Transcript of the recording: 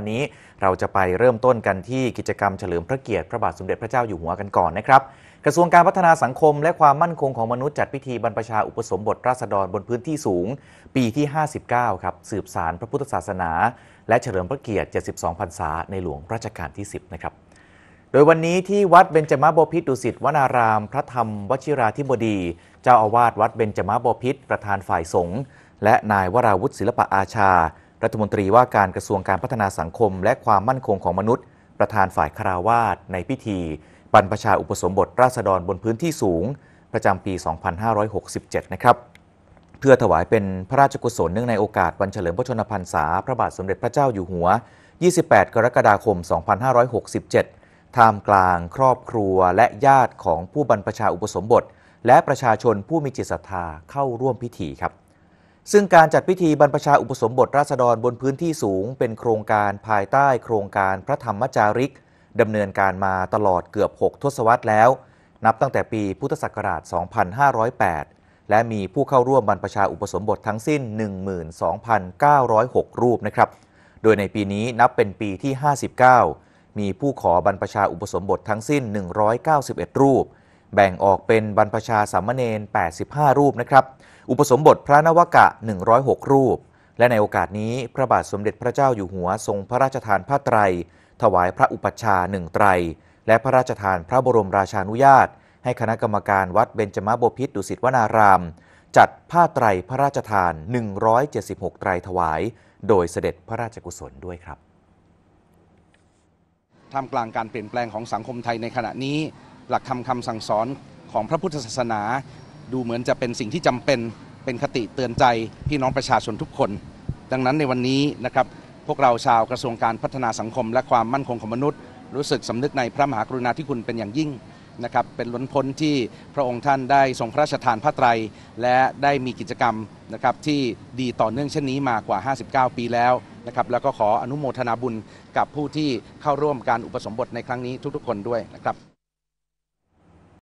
วันนี้เราจะไปเริ่มต้นกันที่กิจกรรมเฉลิมพระเกียรติ พระบาทสมเด็จพระเจ้าอยู่หัวกันก่อนนะครับ กระทรวงการพัฒนาสังคมและความมั่นคงของมนุษย์จัดพิธีบรรพชาอุปสมบทราษฎรบนพื้นที่สูงปีที่ 59 ครับ สืบสารพระพุทธศาสนาและเฉลิมพระเกียรติ72พรรษา ในหลวงรัชกาลที่ 10 นะครับโดยวันนี้ที่วัดเบญจมบพิตรดุสิตวนาราม พระธรรมวชิราธิบดี เจ้าอาวาสวัดเบญจมบพิตรประธานฝ่ายสงฆ์และนายวราวุฒิศิลปะอาชารัฐมนตรีว่าการกระทรวงการพัฒนาสังคม และความมั่นคงของมนุษย์ ประธานฝ่ายคาราวาสในพิธี บรรพชาอุปสมบท ราษฎรบนพื้นที่สูง ประจำปี 2567 นะครับ เพื่อถวายเป็นพระราชกุศลเนื่องในโอกาสวันเฉลิมพระชนมพรรษาพระบาทสมเด็จพระเจ้าอยู่หัว 28 กรกฎาคม 2567 ท่ามกลางครอบครัวและญาติของผู้บรรพชาอุปสมบท และประชาชนผู้มีจิตศรัทธาเข้าร่วมพิธีครับซึ่งการจัดพิธีบรรพชาอุปสมบทราษฎรบนพื้นที่สูง เป็นโครงการภายใต้โครงการพระธรรมจาริกดำเนินการมาตลอดเกือบ 6ทศวรรษแล้ว นับตั้งแต่ปีพุทธศักราช 2508 และมีผู้เข้าร่วมบรรพชาอุปสมบททั้งสิ้น 12,906 รูปนะครับโดยในปีนี้นับเป็นปีที่ 59 มีผู้ขอบรรพชาอุปสมบททั้งสิ้น 191 รูปแบ่งออกเป็นบรรพชา สามเณร85 รูปนะครับ อุปสมบทพระนวกะ 106 รูป และในโอกาสนี้ พระบาทสมเด็จพระเจ้าอยู่หัวทรงพระราชทานผ้าไตร ถวายพระอุปชาหนึ่งไตร และพระราชทานพระบรมราชานุญาต ให้คณะกรรมการวัดเบญจมบพิตรดุสิตวนาราม จัดผ้าไตรพระราชทาน 176 ไตรถวาย โดยเสด็จพระราชกุศลด้วยครับ ท่ามกลางการเปลี่ยนแปลงของสังคมไทยในขณะนี้หลักธรรมคำสั่งสอนของพระพุทธศาสนา ดูเหมือนจะเป็นสิ่งที่จำเป็นเป็นคติเตือนใจพี่น้องประชาชนทุกคน ดังนั้นในวันนี้นะครับพวกเราชาวกระทรวงการพัฒนาสังคม และความมั่นคงของมนุษย์ รู้สึกสำนึกในพระมหากรุณาธิคุณเป็นอย่างยิ่งนะครับเป็นล้นพ้นที่พระองค์ท่านได้ทรงพระราชทานพระไตรและได้มีกิจกรรมนะครับที่ดีต่อเนื่องเช่นนี้มากว่า 59 ปีแล้วนะครับแล้วก็ขออนุโมทนาบุญกับผู้ที่เข้าร่วมการอุปสมบทในครั้งนี้ทุกๆคนด้วยนะครับ